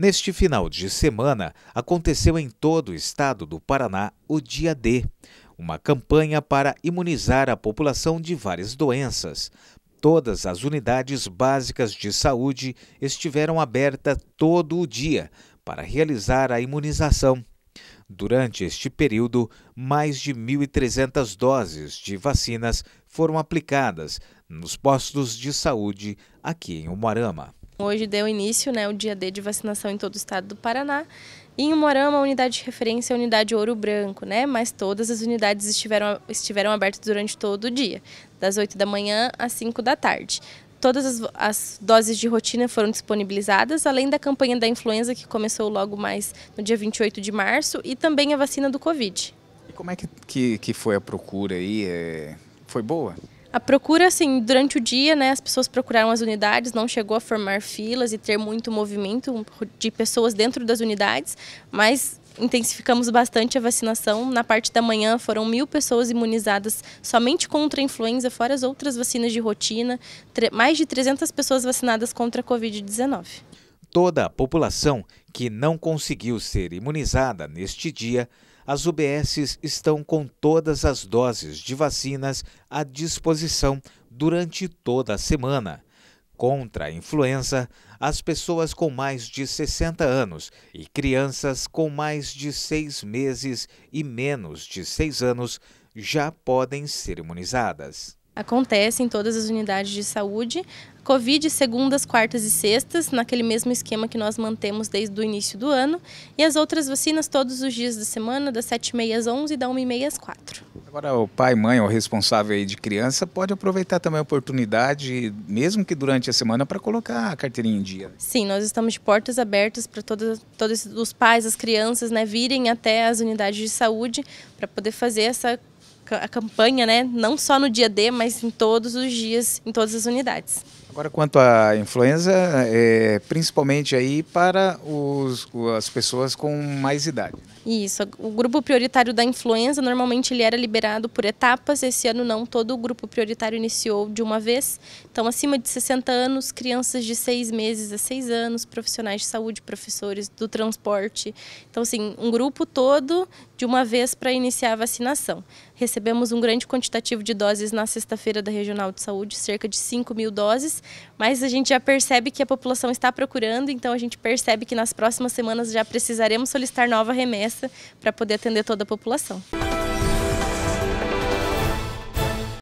Neste final de semana, aconteceu em todo o estado do Paraná o Dia D, uma campanha para imunizar a população de várias doenças. Todas as unidades básicas de saúde estiveram abertas todo o dia para realizar a imunização. Durante este período, mais de 1.300 doses de vacinas foram aplicadas nos postos de saúde aqui em Umarama. Hoje deu início né, o dia D de vacinação em todo o estado do Paraná. em Morama, a unidade de referência é a unidade Ouro Branco, né? mas todas as unidades estiveram, estiveram abertas durante todo o dia, das 8 da manhã às 5 da tarde. Todas as, as doses de rotina foram disponibilizadas, além da campanha da influenza, que começou logo mais no dia 28 de março, e também a vacina do Covid. E como é que, que, que foi a procura aí? É... Foi boa? A procura, assim, durante o dia, né, as pessoas procuraram as unidades, não chegou a formar filas e ter muito movimento de pessoas dentro das unidades, mas intensificamos bastante a vacinação. Na parte da manhã foram mil pessoas imunizadas somente contra a influenza, fora as outras vacinas de rotina, mais de 300 pessoas vacinadas contra a Covid-19. Toda a população que não conseguiu ser imunizada neste dia as UBSs estão com todas as doses de vacinas à disposição durante toda a semana. Contra a influenza, as pessoas com mais de 60 anos e crianças com mais de seis meses e menos de seis anos já podem ser imunizadas acontece em todas as unidades de saúde. Covid, segundas, quartas e sextas, naquele mesmo esquema que nós mantemos desde o início do ano. E as outras vacinas todos os dias da semana, das 7h30 às 11 e da 1h30 às 4 Agora, o pai, mãe, o responsável aí de criança, pode aproveitar também a oportunidade, mesmo que durante a semana, para colocar a carteirinha em dia. Sim, nós estamos de portas abertas para todos, todos os pais, as crianças, né, virem até as unidades de saúde para poder fazer essa a campanha, né? Não só no dia D, mas em todos os dias, em todas as unidades. Agora, quanto à influenza, é, principalmente aí para os, as pessoas com mais idade. Né? Isso, o grupo prioritário da influenza, normalmente ele era liberado por etapas, esse ano não, todo o grupo prioritário iniciou de uma vez. Então, acima de 60 anos, crianças de 6 meses a 6 anos, profissionais de saúde, professores do transporte. Então, assim, um grupo todo de uma vez para iniciar a vacinação. Recebemos um grande quantitativo de doses na sexta-feira da Regional de Saúde, cerca de 5 mil doses, mas a gente já percebe que a população está procurando, então a gente percebe que nas próximas semanas já precisaremos solicitar nova remessa para poder atender toda a população.